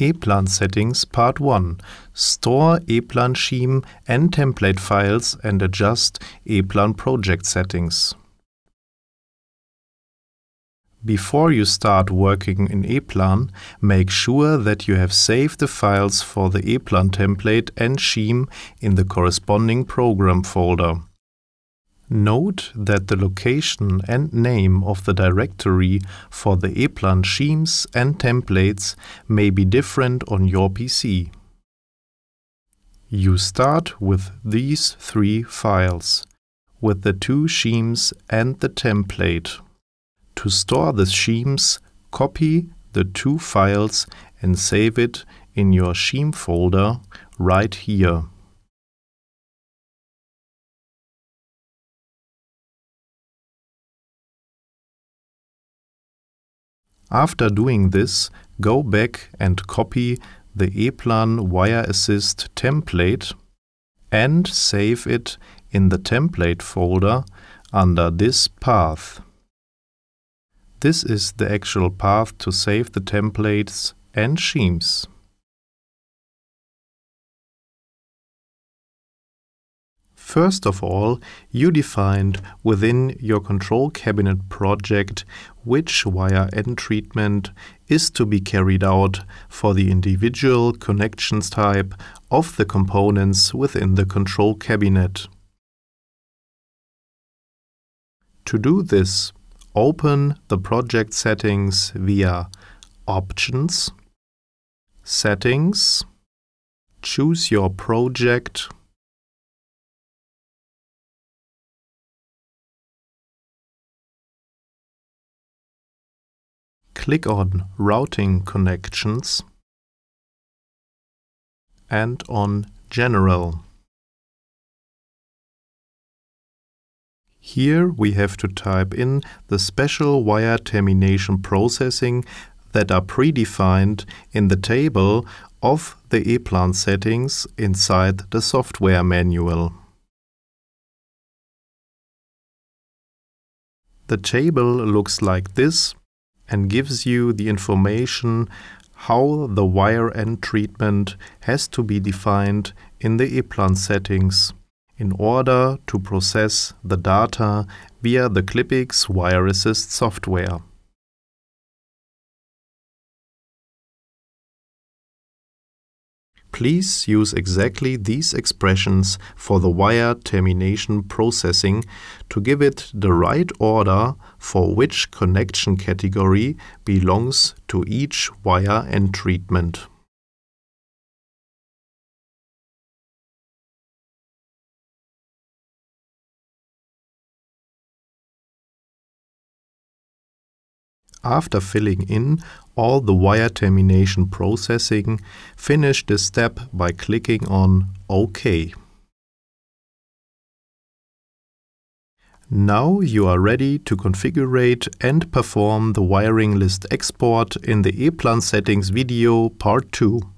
EPLAN Settings Part 1 Store EPLAN Scheme and template files and adjust EPLAN project settings. Before you start working in EPLAN, make sure that you have saved the files for the EPLAN template and scheme in the corresponding program folder. Note that the location and name of the directory for the EPLAN schemes and templates may be different on your PC. You start with these three files, with the two schemes and the template. To store the schemes, copy the two files and save it in your scheme folder right here. After doing this, go back and copy the Eplan Wire Assist template and save it in the template folder under this path. This is the actual path to save the templates and schemes. First of all, you defined within your control cabinet project which wire end treatment is to be carried out for the individual connections type of the components within the control cabinet. To do this, open the project settings via Options, Settings, choose your project click on Routing Connections and on General. Here we have to type in the special wire termination processing that are predefined in the table of the ePlan settings inside the software manual. The table looks like this and gives you the information how the wire end treatment has to be defined in the ePlant settings in order to process the data via the Clippix Wire Assist software. please use exactly these expressions for the wire termination processing to give it the right order for which connection category belongs to each wire and treatment. after filling in all the wire termination processing, finish this step by clicking on OK. Now you are ready to configure and perform the wiring list export in the ePlan settings video part 2.